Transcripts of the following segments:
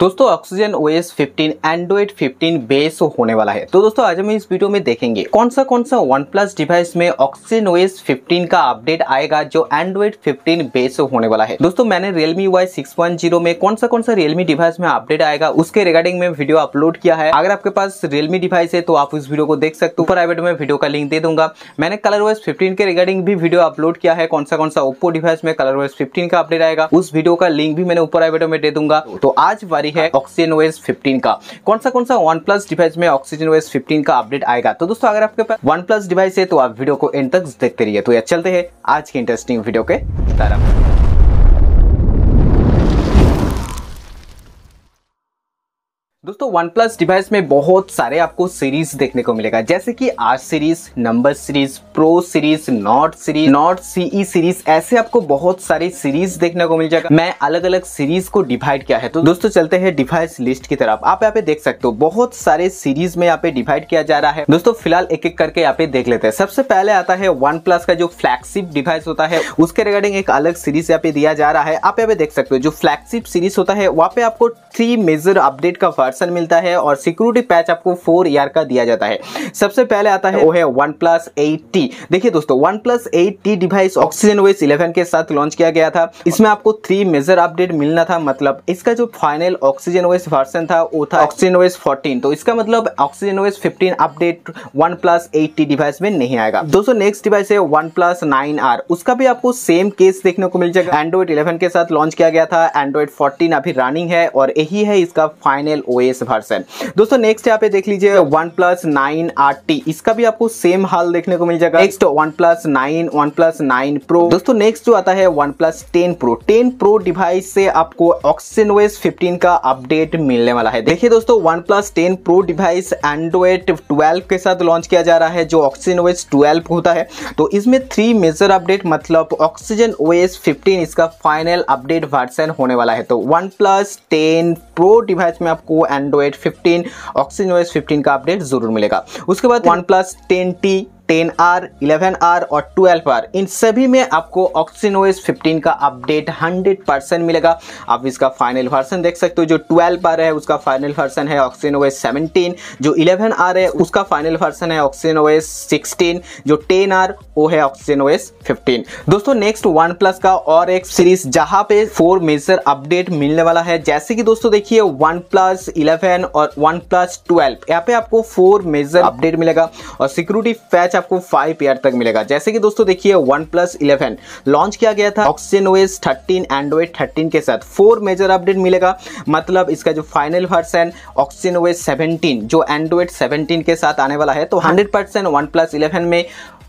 दोस्तों Oxygen O S fifteen Android fifteen base होने वाला है तो दोस्तों आज हम इस वीडियो में देखेंगे कौन सा कौन सा वन प्लस डिवाइस में ऑक्सीजन ओ एस फिफ्टीन का अपडेट आएगा जो एंड्रॉइड फिफ्टीन बेस होने वाला है दोस्तों मैंने Realme Y six one zero में कौन सा कौन सा रियलमी डिवाइस में अपडेट आएगा उसके रिगार्डिंग में वीडियो अपलोड किया है अगर आपके पास रियलमी डिवाइस है तो आप उस वीडियो को देख सकते हो प्राइवेट में वीडियो का लिंक दे दूंगा मैंने कलर वाइज फिफ्टीन के रिगार्डिंग भी वीडियो अपलोड किया है कौन सा कौन सा ओप्पो डिवाइस में कलर वाइज फिफ्टीन का अपडेट आएगा उस वीडियो का लिंक भी मैंने ऊपर प्राइवेट में दे दूंगा तो आज वारी जारी है ऑक्सीजन वेज 15 का कौन सा कौन सा वन प्लस डिवाइस में ऑक्सीजन वेज 15 का अपडेट आएगा तो दोस्तों अगर आपके पास वन प्लस डिवाइस है तो आप वीडियो को एंड तक देखते रहिए तो यह चलते हैं आज के इंटरेस्टिंग वीडियो के तरफ दोस्तों वन प्लस डिवाइस में बहुत सारे आपको सीरीज देखने को मिलेगा जैसे कि R series number series Pro series Nord series Nord CE series ऐसे आपको बहुत सारे सीरीज देखने को मिल जाएगा मैं अलग अलग सीरीज को डिवाइड किया है तो दोस्तों चलते हैं डिवाइस लिस्ट की तरफ आप यहाँ पे देख सकते हो बहुत सारे सीरीज में यहाँ पे डिवाइड किया जा रहा है दोस्तों फिलहाल एक एक करके यहाँ पे देख लेते हैं सबसे पहले आता है वन प्लस का जो फ्लैगशिप डिवाइस होता है उसके रिगार्डिंग एक अलग सीरीज यहाँ पे दिया जा रहा है आप यहाँ पे देख सकते हो जो फ्लैगशिप सीरीज होता है वहाँ पे आपको थ्री मेजर अपडेट का कर्सन मिलता है और सिक्योरिटी पैच आपको फोर ईयर का दिया जाता है सबसे पहले आता है वो है वन प्लस एट टी देखिए दोस्तों OnePlus eight T device Oxygen OS eleven के साथ लॉन्च किया गया था इसमें आपको थ्री मेजर अपडेट मिलना था मतलब इसका जो फाइनल ऑक्सीजन वेस वर्सन था वो था ऑक्सीजन वेस फोर्टीन तो इसका मतलब Oxygen OS fifteen update OnePlus eight T device में नहीं आएगा दोस्तों नेक्स्ट डिवाइस है वन प्लस नाइन आर उसका भी आपको सेम केस देखने को मिल जाएगा एंड्रॉइड इलेवन के साथ लॉन्च किया गया था एंड्रॉइड फोर्टीन अभी रनिंग है और यही है इसका फाइनल ओ ओएस वर्सन दोस्तों नेक्स्ट यहाँ पे देख लीजिए OnePlus nine R T इसका भी आपको सेम हाल देखने को मिल जाएगा next OnePlus nine OnePlus nine Pro दोस्तों नेक्स्ट जो आता है OnePlus ten Pro ten pro device से आपको ऑक्सीजन ओएस फिफ्टीन का अपडेट मिलने वाला है देखिए दोस्तों OnePlus ten pro device Android twelve के साथ लॉन्च किया जा रहा है जो ऑक्सीजन ओएस ट्वेल्व होता है तो इसमें थ्री मेजर अपडेट मतलब ऑक्सीजन ओएस फिफ्टीन इसका फाइनल अपडेट वर्सन होने वाला है तो OnePlus ten pro device में आपको Android fifteen Oxygen OS fifteen का अपडेट जरूर मिलेगा उसके बाद OnePlus ten T ten R eleven R और ट्वेल्व आर इन सभी में आपको ऑक्सीजन ओएस फिफ्टीन का अपडेट हंड्रेड परसेंट मिलेगा आप इसका फाइनल वर्सन देख सकते हो जो ट्वेल्व आर है उसका फाइनल वर्सन है ऑक्सीजन ओएस सेवनटीन जो इलेवन आर है उसका फाइनल वर्सन है ऑक्सीजन ओएस सिक्सटीन जो टेन आर वो है ऑक्सीजन ओएस फिफ्टीन दोस्तों नेक्स्ट वन प्लस का और एक सीरीज जहां पे फोर मेजर अपडेट मिलने वाला है जैसे कि दोस्तों देखिए वन प्लस इलेवन और वन प्लस ट्वेल्व यहाँ पे आपको फोर मेजर अपडेट मिलेगा और सिक्योरिटी फैच आपको फाइव ईयर तक मिलेगा जैसे कि दोस्तों देखिए वन प्लस इलेवन लॉन्च किया गया था Oxygen OS thirteen Android thirteen के साथ फोर मेजर अपडेट मिलेगा मतलब इसका जो final version Oxygen OS seventeen जो एंड्रॉइड सेवनटीन के साथ आने वाला है तो hundred percent OnePlus eleven में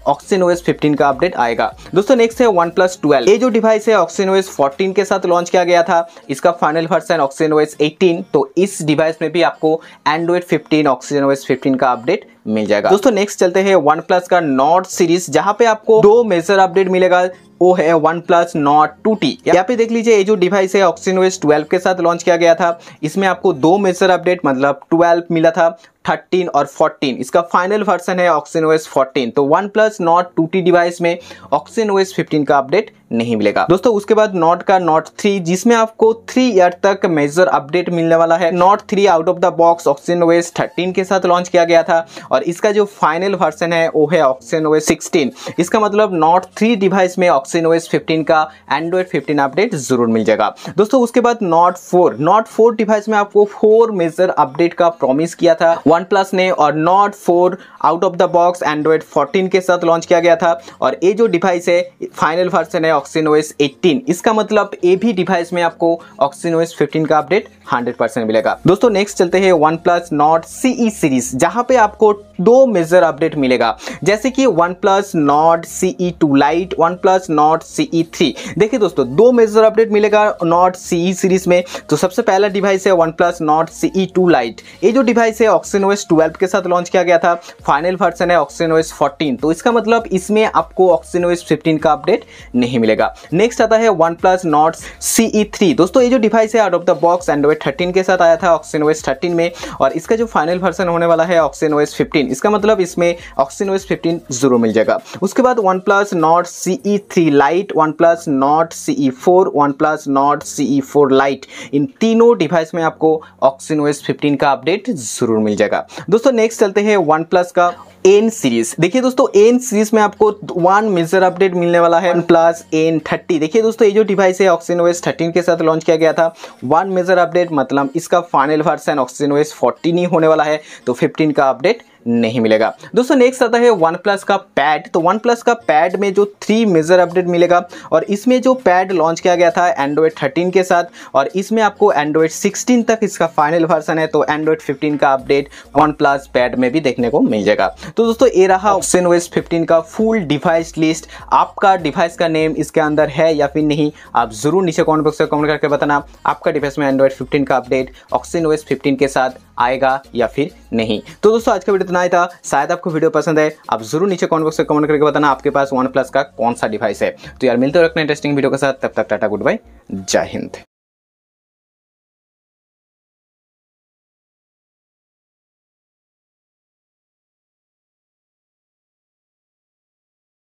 ऑक्सीन ओएस फिफ्टीन का अपडेट आएगा दोस्तों नेक्स्ट है वन प्लस ट्वेल्व ये जो डिवाइस है ऑक्सीन ओएस फोर्टीन के साथ लॉन्च किया गया था इसका final version Oxygen OS eighteen तो इस डिवाइस में भी आपको Android fifteen Oxygen OS fifteen का अपडेट मिल जाएगा दोस्तों नेक्स्ट चलते हैं वन प्लस का नॉट सीरीज जहां पे आपको दो मेजर अपडेट मिलेगा वो है OnePlus Nord two T यहाँ पे देख लीजिए ये जो डिवाइस है ऑक्सीन ओएस ट्वेल्व के साथ लॉन्च किया गया था इसमें आपको दो मेजर अपडेट मतलब ट्वेल्व मिला था थर्टीन और फोर्टीन इसका फाइनल वर्सन है ऑक्सीजन ओएस फोर्टीन तो OnePlus Nord two T device में ऑक्सीजन ओएस फिफ्टीन का अपडेट नहीं मिलेगा दोस्तों उसके बाद नॉट का नॉट थ्री जिसमें आपको थ्री ईयर तक मेजर अपडेट मिलने वाला है Nord three out of the box Oxygen OS thirteen के साथ लॉन्च किया गया था और इसका जो फाइनल वर्सन है वो है ऑक्सीजन ओएस सिक्सटीन इसका मतलब नॉट थ्री डिवाइस में ऑक्सीजन ओएस फिफ्टीन का एंड्रॉयड फिफ्टीन अपडेट जरूर मिल जाएगा दोस्तों उसके बाद Nord four Nord four device में आपको फोर मेजर अपडेट का प्रॉमिस किया था वन प्लस ने और Nord four out of the box Android 14 के साथ लॉन्च किया गया था और ये जो डिवाइस है फाइनल वर्सन है ऑक्सीजन ओएस 18 इसका मतलब ये भी डिवाइस में आपको ऑक्सीजन ओएस 15 का अपडेट 100 परसेंट मिलेगा दोस्तों नेक्स्ट चलते हैं OnePlus Nord CE series जहाँ पे आपको दो मेजर अपडेट मिलेगा जैसे कि OnePlus Nord C E two lite OnePlus Nord C E three देखिए दोस्तों दो मेजर अपडेट मिलेगा नॉट सी ई सीरीज में तो सबसे पहला डिवाइस है OnePlus Nord C E two lite ये जो डिवाइस है ऑक्सीजन ओएस ट्वेल्व के साथ लॉन्च किया गया था फाइनल वर्सन है ऑक्सीजन ओएस फोर्टीन तो इसका मतलब इसमें आपको ऑक्सीजन ओएस फिफ्टीन का अपडेट नहीं मिलेगा नेक्स्ट आता है OnePlus Nord C E three दोस्तों ये जो डिवाइस है out of the box Android thirteen के साथ आया था ऑक्सीजन ओएस थर्टीन में और इसका जो फाइनल वर्सन होने वाला है ऑक्सीजन ओएस फिफ्टीन इसका मतलब इसमें ऑक्सीजन ओएस फिफ्टीन जरूर मिल जाएगा उसके बाद OnePlus Nord C E three lite OnePlus Nord C E four OnePlus Nord C E four lite इन तीनों डिवाइस में आपको ऑक्सीजन ओएस फिफ्टीन का अपडेट जरूर मिल जाएगा दोस्तों नेक्स्ट चलते हैं वन प्लस का एन सीरीज देखिए दोस्तों एन सीरीज में आपको वन मेजर अपडेट मिलने वाला है प्लस एन थर्टी देखिए दोस्तों ये जो डिवाइस है ऑक्सीजन ओएस थर्टीन के साथ लॉन्च किया गया था वन मेजर अपडेट मतलब इसका final version Oxygen OS fourteen ही होने वाला है तो फिफ्टीन का अपडेट नहीं मिलेगा दोस्तों नेक्स्ट आता है वन प्लस का पैड तो वन प्लस का पैड में जो थ्री मेजर अपडेट मिलेगा और इसमें जो पैड लॉन्च किया गया था एंड्रॉयड 13 के साथ और इसमें आपको एंड्रॉयड 16 तक इसका फाइनल वर्सन है तो एंड्रॉयड 15 का अपडेट वन प्लस पैड में भी देखने को मिल जाएगा तो दोस्तों ये रहा ऑप्शन वेस फिफ्टीन का फुल डिवाइस लिस्ट आपका डिवाइस का नेम इसके अंदर है या फिर नहीं आप जरूर नीचे कमेंट बॉक्स में कमेंट करके बताना आपका डिवाइस में एंड्रॉइड फिफ्टीन का अपडेट ऑक्सीजन वेस फिफ्टीन के साथ आएगा या फिर नहीं तो दोस्तों आज का वीडियो इतना ही था शायद आपको वीडियो पसंद है आप जरूर नीचे कमेंट बॉक्स में कमेंट करके बताना आपके पास वन प्लस का कौन सा डिवाइस है तो यार मिलते हो रखना इंटरेस्टिंग वीडियो के साथ तब तक टाटा गुड बाय जय हिंद